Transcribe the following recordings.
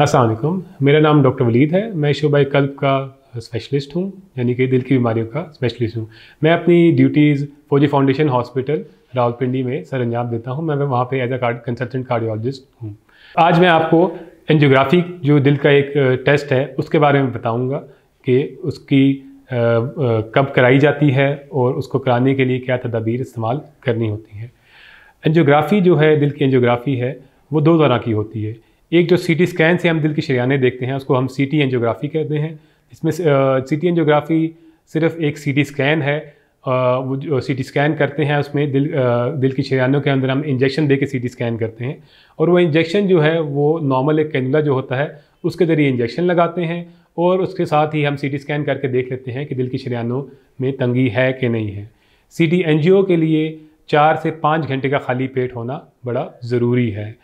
असलम मेरा नाम डॉक्टर वलीद है मैं शोबा कल्ब का स्पेशलिस्ट हूँ यानी कि दिल की बीमारियों का स्पेशलिस्ट हूँ मैं अपनी ड्यूटीज़ फौजी फाउंडेशन हॉस्पिटल रावलपिंडी में सर अंजाम देता हूँ मैं वहाँ पे एज अ कंसल्टेंट कार्डियोलॉजिस्ट हूँ आज मैं आपको एनजियोग्राफी जो दिल का एक टेस्ट है उसके बारे में बताऊँगा कि उसकी कब कराई जाती है और उसको कराने के लिए क्या तदाबीर इस्तेमाल करनी होती है एनजियोग्राफी जो है दिल की एनजियोग्राफी है वो दो तरह की होती है एक जो सी टी स्कैन से हम दिल की शरियाने देखते हैं उसको हम सी टी एनजियोग्राफी कहते हैं इसमें सी टी एनजियोग्राफी सिर्फ एक सी टी स्कैन है वो जो सी टी स्कैन करते हैं उसमें दिल दिल की शरियानों के अंदर हम इंजेक्शन दे के सी टी स्कैन करते हैं और वो इंजेक्शन जो है वो नॉर्मल एक कैनुला जो होता है उसके ज़रिए इंजेक्शन लगाते हैं और उसके साथ ही हम सी टी स्कैन करके देख लेते हैं कि दिल की शरियानों में तंगी है कि नहीं है सी टी एन जी ओ के लिए चार से पाँच घंटे का खाली पेट होना बड़ा ज़रूरी है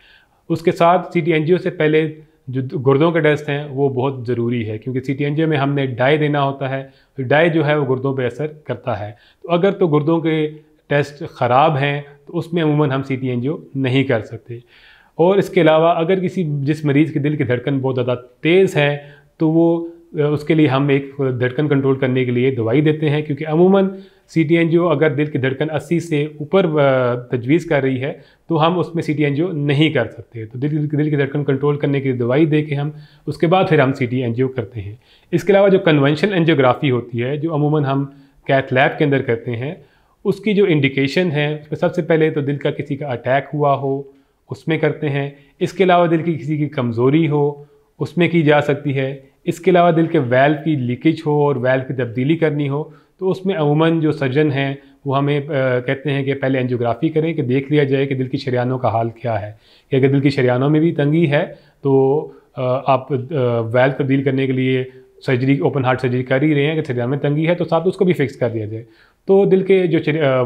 उसके साथ सी टी से पहले जो गुर्दों के टेस्ट हैं वो बहुत ज़रूरी है क्योंकि सी टी में हमने डाई देना होता है तो डाई जो है वो गुर्दों पर असर करता है तो अगर तो गुर्दों के टेस्ट ख़राब हैं तो उसमें अमूमन हम सी टी नहीं कर सकते और इसके अलावा अगर किसी जिस मरीज़ के दिल की धड़कन बहुत ज़्यादा तेज़ है तो वो उसके लिए हम एक धड़कन कंट्रोल करने के लिए दवाई देते हैं क्योंकि अमूमन सी टी अगर दिल की धड़कन 80 से ऊपर तजवीज़ कर रही है तो हम उसमें सी टी नहीं कर सकते तो दिल दिल की धड़कन कंट्रोल करने के लिए दवाई दे के हम उसके बाद फिर हम सी टी करते हैं इसके अलावा जो कन्वेंशनल एनजियोग्राफी होती है जो अमूमन हम कैथ लैब के अंदर करते हैं उसकी जो इंडिकेशन है उसमें सबसे पहले तो दिल का किसी का अटैक हुआ हो उसमें करते हैं इसके अलावा दिल की किसी की कमज़ोरी हो उसमें की जा सकती है इसके अलावा दिल के वेल्व की लीकेज हो और वेल्व की तब्दीली करनी हो तो उसमें अमूमन जो सर्जन हैं वो हमें आ, कहते हैं कि पहले एनजियोग्राफी करें कि देख लिया जाए कि दिल की शरियानों का हाल क्या है कि अगर दिल की शरियानों में भी तंगी है तो आ, आप वेल्व तब्दील करने के लिए सर्जरी ओपन हार्ट सर्जरी कर ही रहे हैं अगर शरियान में तंगी है तो साथ उसको भी फिक्स कर दिया जाए तो दिल के जो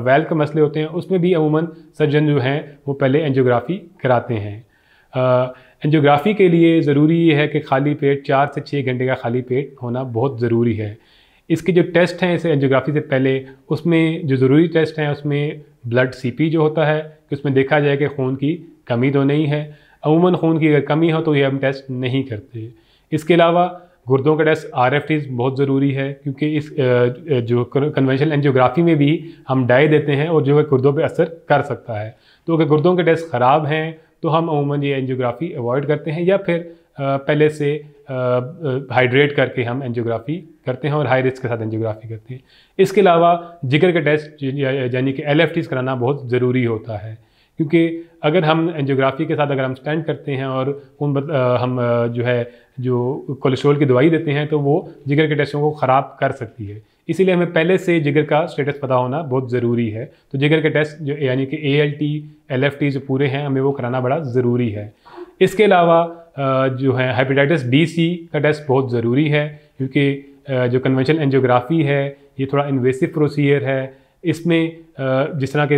वेल्व के मसले होते हैं उसमें भी अमूमन सर्जन जो हैं वो पहले एनजियोग्राफी कराते हैं एनजियोग्राफी के लिए ज़रूरी ये है कि खाली पेट चार से छः घंटे का खाली पेट होना बहुत ज़रूरी है इसके जो टेस्ट हैं इसे एनजियोग्राफी से पहले उसमें जो ज़रूरी टेस्ट हैं उसमें ब्लड सी जो होता है कि उसमें देखा जाए कि खून की कमी तो नहीं है अमूमन खून की अगर कमी हो तो ये हम टेस्ट नहीं करते इसके अलावा गुर्दों का टेस्ट आर बहुत ज़रूरी है क्योंकि इस जो कन्वेंशनल एनजियोग्राफी में भी हम डाई देते हैं और जो है गुर्दों पर असर कर सकता है तो अगर गुर्दों के टेस्ट ख़राब हैं तो हम अमूमन ये एनजियोग्राफी अवॉइड करते हैं या फिर पहले से हाइड्रेट करके हम एनजियोग्राफी करते हैं और हाई रिस्क के साथ एनजियोग्राफी करते हैं इसके अलावा जिगर के टेस्ट यानी कि एल कराना बहुत ज़रूरी होता है क्योंकि अगर हम एनजियोग्राफी के साथ अगर हम स्टैंड करते हैं और उन बत, आ, हम जो है जो कोलेस्ट्रोल की दवाई देते हैं तो वो जिगर के टेस्टों को ख़राब कर सकती है इसीलिए हमें पहले से जिगर का स्टेटस पता होना बहुत ज़रूरी है तो जिगर के टेस्ट जो यानी कि A L T L F T जो पूरे हैं हमें वो कराना बड़ा ज़रूरी है इसके अलावा जो है हेपेटाइटिस बी सी का टेस्ट बहुत ज़रूरी है क्योंकि जो कन्वेंशनल एनजियोग्राफी है ये थोड़ा इन्वेसिव प्रोसीजर है इसमें जिस तरह के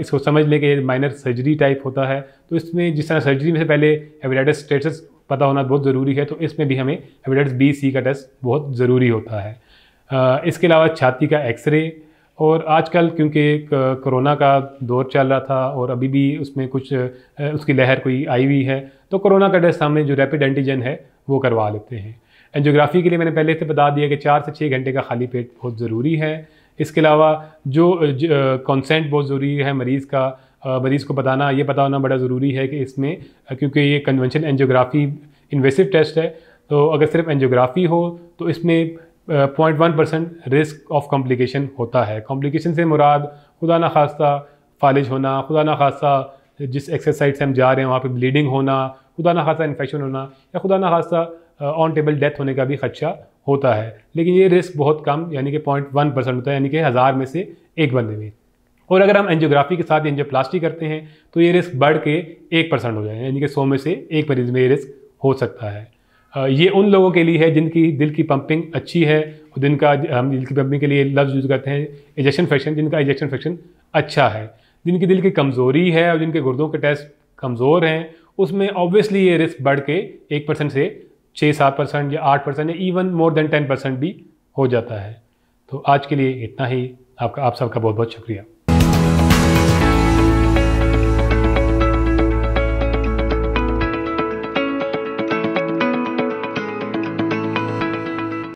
इसको समझ लें कि माइनर सर्जरी टाइप होता है तो इसमें जिस तरह सर्जरी में से पहले हेपेटाइटिस स्टेटस पता होना बहुत ज़रूरी है तो इसमें भी हमें हेपेटाइटिस बी सी का टेस्ट बहुत ज़रूरी होता है इसके अलावा छाती का एक्सरे और आजकल क्योंकि कोरोना का दौर चल रहा था और अभी भी उसमें कुछ उसकी लहर कोई आई हुई है तो कोरोना का टेस्ट हमने जो रैपिड एंटीजन है वो करवा लेते हैं एनजियोग्राफी के लिए मैंने पहले से तो बता दिया कि चार से छः घंटे का खाली पेट बहुत ज़रूरी है इसके अलावा जो कंसेंट बहुत ज़रूरी है मरीज़ का मरीज़ को बताना ये पता होना बड़ा ज़रूरी है कि इसमें क्योंकि ये कन्वेंशन एनजियोग्राफी इन्वेसिव टेस्ट है तो अगर सिर्फ एनजियोग्राफी हो तो इसमें point one percent risk of complication होता है कॉम्प्लिकेशन से मुराद खुदा ना खास्ता फालिज होना खुदा ना खास्ता जिस एक्सरसाइज से हम जा रहे हैं वहाँ पे ब्लीडिंग होना खुदा ना खास्ता इन्फेक्शन होना या खुदा ना खास्ता ऑन टेबल डेथ होने का भी खदशा होता है लेकिन ये रिस्क बहुत कम यानी कि पॉइंट वन परसेंट होता है यानी कि हज़ार में से एक बंदे में और अगर हम एंजियोग्राफी के साथ एंजियोप्लास्टी करते हैं तो ये रिस्क बढ़ के एक परसेंट हो जाए यानी कि सौ में से एक मरीज में ये रिस्क हो सकता है ये उन लोगों के लिए है जिनकी दिल की पंपिंग अच्छी है और जिनका हम दिल की पंपिंग के लिए लफ्ज़ यूज़ करते हैं इजेक्शन फ्रैक्शन जिनका इजेक्शन फैक्शन अच्छा है जिनकी दिल की कमज़ोरी है और जिनके गुर्दों के टेस्ट कमज़ोर हैं उसमें ऑब्वियसली ये रिस्क बढ़ के एक परसेंट से छः सात परसेंट या आठ परसेंट या even more than ten percent भी हो जाता है तो आज के लिए इतना ही आपका आप सबका बहुत बहुत शुक्रिया